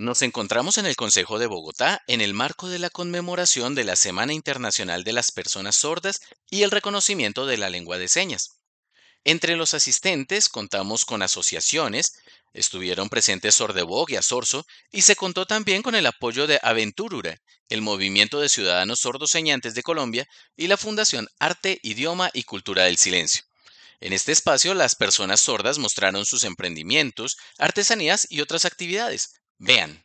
Nos encontramos en el Consejo de Bogotá en el marco de la conmemoración de la Semana Internacional de las Personas Sordas y el reconocimiento de la lengua de señas. Entre los asistentes contamos con asociaciones, estuvieron presentes Sordebog y Azorso, y se contó también con el apoyo de Aventurura, el Movimiento de Ciudadanos Sordos Señantes de Colombia y la Fundación Arte, Idioma y Cultura del Silencio. En este espacio las personas sordas mostraron sus emprendimientos, artesanías y otras actividades, Vean.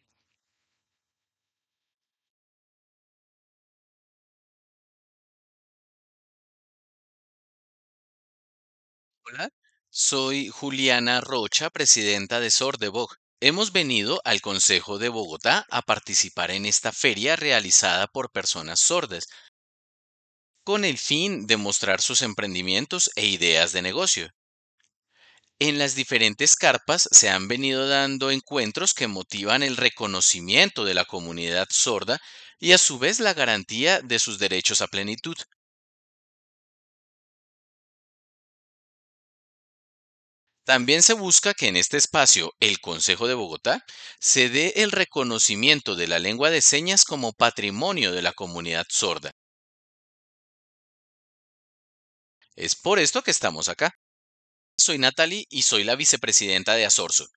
Hola, soy Juliana Rocha, presidenta de Sordebog. Hemos venido al Consejo de Bogotá a participar en esta feria realizada por personas sordas, con el fin de mostrar sus emprendimientos e ideas de negocio. En las diferentes carpas se han venido dando encuentros que motivan el reconocimiento de la comunidad sorda y a su vez la garantía de sus derechos a plenitud. También se busca que en este espacio, el Consejo de Bogotá, se dé el reconocimiento de la lengua de señas como patrimonio de la comunidad sorda. Es por esto que estamos acá. Soy Natalie y soy la vicepresidenta de Azorso.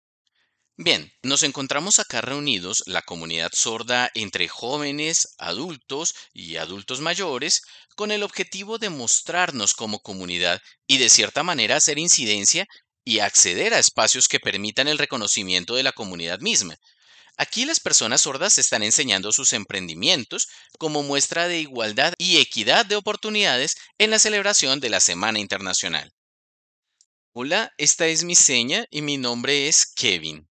Bien, nos encontramos acá reunidos la comunidad sorda entre jóvenes, adultos y adultos mayores con el objetivo de mostrarnos como comunidad y de cierta manera hacer incidencia y acceder a espacios que permitan el reconocimiento de la comunidad misma. Aquí las personas sordas están enseñando sus emprendimientos como muestra de igualdad y equidad de oportunidades en la celebración de la Semana Internacional. Hola, esta es mi seña y mi nombre es Kevin.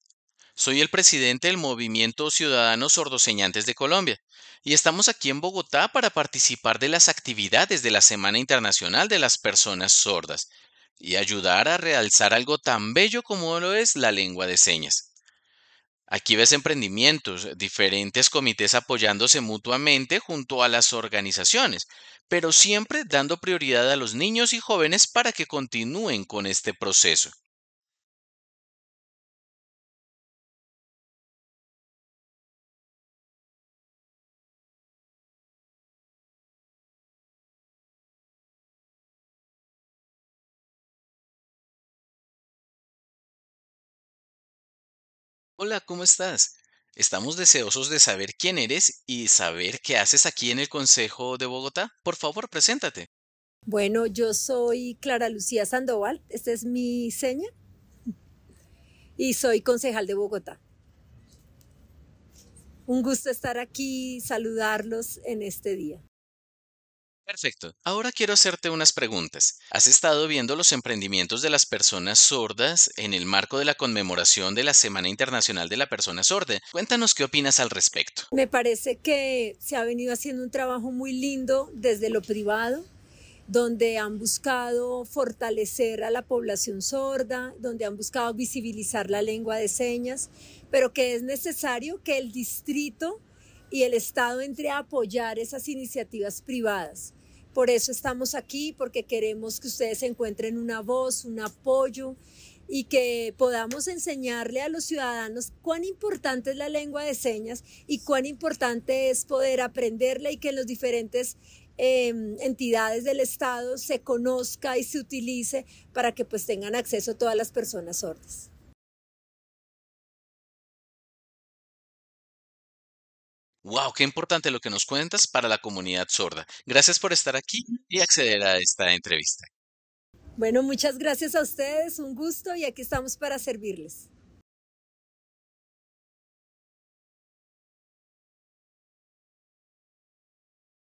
Soy el presidente del Movimiento Ciudadanos Sordoseñantes de Colombia y estamos aquí en Bogotá para participar de las actividades de la Semana Internacional de las Personas Sordas y ayudar a realzar algo tan bello como lo es la lengua de señas. Aquí ves emprendimientos, diferentes comités apoyándose mutuamente junto a las organizaciones, pero siempre dando prioridad a los niños y jóvenes para que continúen con este proceso. Hola, ¿cómo estás? Estamos deseosos de saber quién eres y saber qué haces aquí en el Consejo de Bogotá. Por favor, preséntate. Bueno, yo soy Clara Lucía Sandoval, esta es mi seña, y soy concejal de Bogotá. Un gusto estar aquí, saludarlos en este día. Perfecto. Ahora quiero hacerte unas preguntas. ¿Has estado viendo los emprendimientos de las personas sordas en el marco de la conmemoración de la Semana Internacional de la Persona Sorda? Cuéntanos qué opinas al respecto. Me parece que se ha venido haciendo un trabajo muy lindo desde lo privado donde han buscado fortalecer a la población sorda, donde han buscado visibilizar la lengua de señas, pero que es necesario que el distrito y el Estado entre a apoyar esas iniciativas privadas. Por eso estamos aquí, porque queremos que ustedes encuentren una voz, un apoyo y que podamos enseñarle a los ciudadanos cuán importante es la lengua de señas y cuán importante es poder aprenderla y que en los diferentes em, entidades del Estado se conozca y se utilice para que pues tengan acceso todas las personas sordas. Wow, qué importante lo que nos cuentas para la comunidad sorda. Gracias por estar aquí y acceder a esta entrevista. Bueno, muchas gracias a ustedes, un gusto y aquí estamos para servirles.